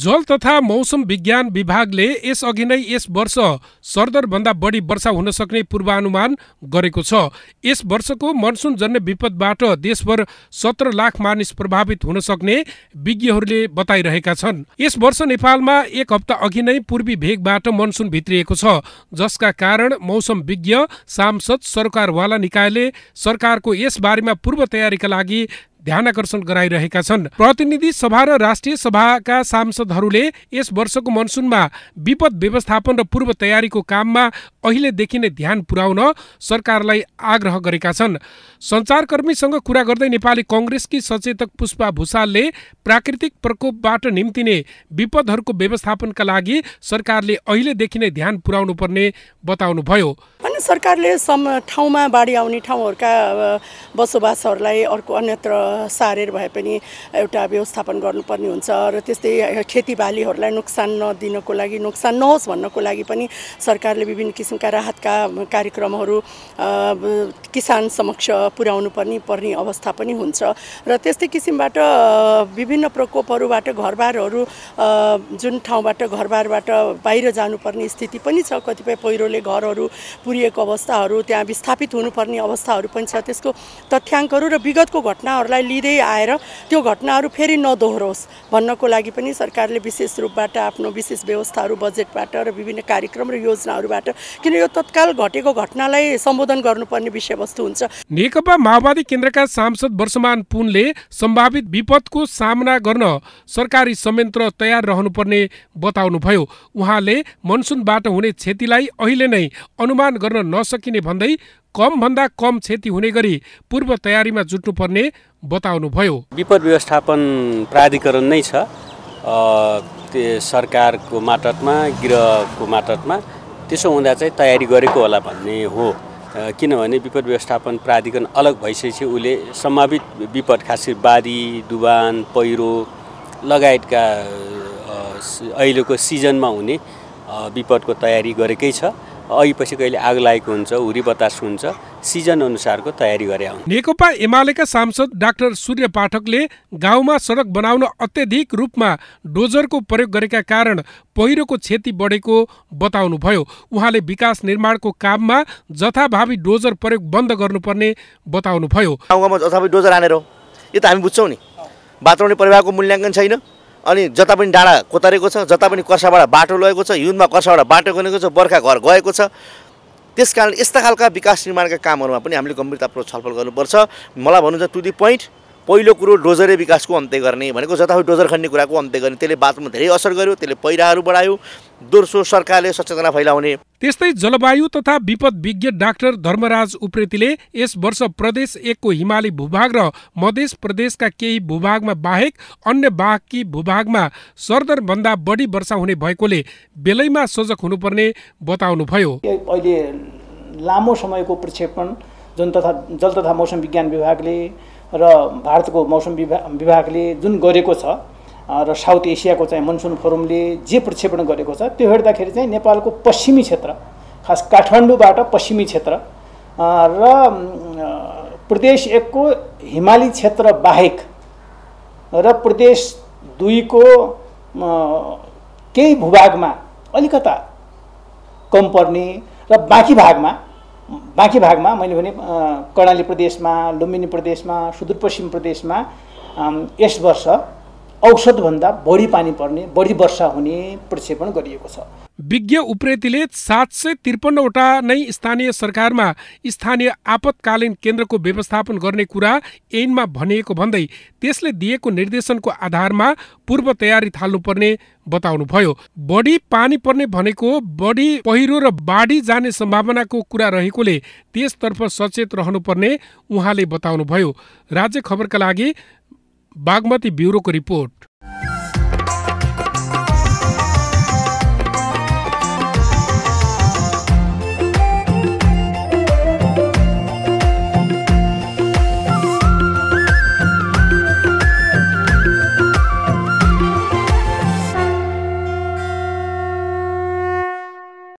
जल तथा मौसम विज्ञान विभागले यसअघि नै यस वर्ष सरदरभन्दा बढी वर्षा हुन सक्ने पूर्वानुमान गरेको छ यस वर्षको मनसुन जन्य विपदबाट देशभर सत्र लाख मानिस प्रभावित हुन सक्ने विज्ञहरूले बताइरहेका छन् यस वर्ष नेपालमा एक हप्ता अघि नै पूर्वी भेगबाट मनसुन भित्रिएको छ जसका कारण मौसम विज्ञ सांसद सरकारवाला निकायले सरकारको यस बारेमा पूर्व तयारीका लागि ध्यान आकर्षण गराइरहेका छन् प्रतिनिधि सभा र राष्ट्रिय सभाका सांसदहरूले यस वर्षको मनसुनमा विपद व्यवस्थापन र पूर्व तयारीको काममा अहिलेदेखि नै ध्यान पुर्याउन सरकारलाई आग्रह गरेका छन् सञ्चारकर्मीसँग कुरा गर्दै नेपाली कङ्ग्रेसकी सचेतक पुष्पा भूषालले प्राकृतिक प्रकोपबाट निम्तिने विपदहरूको व्यवस्थापनका लागि सरकारले अहिलेदेखि नै ध्यान पुर्याउनु पर्ने बताउनुभयो सरकारले सम ठाउँमा बाढी आउने ठाउँहरूका बसोबासहरूलाई अर्को अन्यत्र सारेर भए पनि एउटा व्यवस्थापन गर्नुपर्ने हुन्छ र त्यस्तै खेतीबालीहरूलाई नोक्सान नदिनको लागि नोक्सान नहोस् भन्नको लागि पनि सरकारले विभिन्न किसिमका राहतका कार्यक्रमहरू किसान समक्ष पुर्याउनु पर्ने पर्ने अवस्था पनि हुन्छ र त्यस्तै किसिमबाट विभिन्न प्रकोपहरूबाट घरबारहरू जुन ठाउँबाट घरबारबाट बाहिर जानुपर्ने स्थिति पनि छ कतिपय पहिरोले घरहरू पुर्याएको भएको अवस्थाहरू त्यहाँ विस्थापित हुनुपर्ने अवस्थाहरू पनि छ त्यसको तथ्याङ्कहरू र विगतको घटनाहरूलाई लिँदै आएर त्यो घटनाहरू फेरि नदोहोरोस् भन्नको लागि पनि सरकारले विशेष रूपबाट आफ्नो विशेष व्यवस्थाहरू बजेटबाट र विभिन्न कार्यक्रम र योजनाहरूबाट किन यो तत्काल घटेको घटनालाई सम्बोधन गर्नुपर्ने विषयवस्तु हुन्छ नेकपा माओवादी केन्द्रका सांसद वर्षमान पुनले सम्भावित विपदको सामना गर्न सरकारी संयन्त्र तयार रहनुपर्ने बताउनुभयो उहाँले मनसुनबाट हुने क्षतिलाई अहिले नै अनुमान गर्न नसकिने भन्दै कमभन्दा कम क्षति हुने गरी पूर्व तयारीमा जुट्नुपर्ने बताउनुभयो विपद व्यवस्थापन प्राधिकरण नै छ सरकारको माटतमा गृहको माटतमा त्यसो हुँदा चाहिँ तयारी गरेको होला भन्ने हो किनभने विपद व्यवस्थापन प्राधिकरण अलग भइसकेपछि उसले सम्भावित विपद खास गरी बाढी डुबान पहिरो लगायतका अहिलेको सिजनमा हुने विपदको तयारी गरेकै छ अघि कहिले आग लागेको हुन्छ हुरी बतास हुन्छ सिजन अनुसारको तयारी गरे हुन्छ नेकपा एमालेका सांसद डाक्टर सूर्य पाठकले गाउँमा सडक बनाउन अत्यधिक रूपमा डोजरको प्रयोग गरेका कारण पहिरोको क्षति बढेको बताउनुभयो उहाँले विकास निर्माणको काममा जथाभावी डोजर प्रयोग बन्द गर्नुपर्ने बताउनुभयो गाउँमा जथाभावी डोजर हानेर यो त हामी बुझ्छौँ नि वातावरण परिवारको मूल्याङ्कन छैन अनि जता पनि डाँडा कोतारेको छ जता पनि कर्साबाट बाटो लगेको छ हिउँदमा कर्साबाट बाटो गनेको छ बर्खा घर गएको छ त्यस कारण यस्ता खालका विकास निर्माणका कामहरूमा पनि हामीले गम्भीरतापूर्वक छलफल गर्नुपर्छ मलाई भन्नुहुन्छ टु दि पोइन्ट पहिलो कुरो डोजरे विकासको अन्त्य गर्ने भनेको जताभावी डोजर खन्ने कुराको अन्त्य गर्ने त्यसले बाटोमा धेरै असर गर्यो त्यसले पहिराहरू बढायो दोस्रो सरकारले सचेतना फैलाउने त्यस्तै जलवायु तथा विपद विज्ञ डाक्टर धर्मराज उप्रेतीले यस वर्ष प्रदेश एकको हिमाली भूभाग र मधेस प्रदेशका केही भूभागमा बाहेक अन्य बाँकी भूभागमा सरदरभन्दा बढी वर्षा हुने भएकोले बेलैमा सजग हुनुपर्ने बताउनुभयो अहिले लामो समयको प्रक्षेपण जुन तथा जल तथा मौसम विज्ञान विभागले र भारतको मौसम विभा विभागले जुन गरेको छ र साउथ एसियाको चाहिँ मनसुन फोरमले जे प्रक्षेपण गरेको छ त्यो हेर्दाखेरि चाहिँ नेपालको पश्चिमी क्षेत्र खास काठमाडौँबाट पश्चिमी क्षेत्र र प्रदेश एकको हिमाली क्षेत्र बाहेक र प्रदेश दुईको केही भूभागमा अलिकता कम पर्ने र बाँकी भागमा बाँकी भागमा मैले भने कर्णाली प्रदेशमा लुम्बिनी प्रदेशमा सुदूरपश्चिम प्रदेशमा यस वर्ष औसतभन्दा बढी पानी पर्ने बढी वर्षा हुने प्रक्षेपण गरिएको छ विज्ञ उप्रेतीले सात सय त्रिपन्नवटा नै स्थानीय सरकारमा स्थानीय आपतकालीन केन्द्रको व्यवस्थापन गर्ने कुरा ऐनमा भनिएको भन्दै त्यसले दिएको निर्देशनको आधारमा पूर्व तयारी थाल्नुपर्ने बताउनुभयो बढी पानी पर्ने भनेको बढी पहिरो र बाढी जाने सम्भावनाको कुरा रहेकोले त्यसतर्फ सचेत रहनुपर्ने उहाँले बताउनुभयो राज्य खबरका लागि बागमती ब्यूरो को रिपोर्ट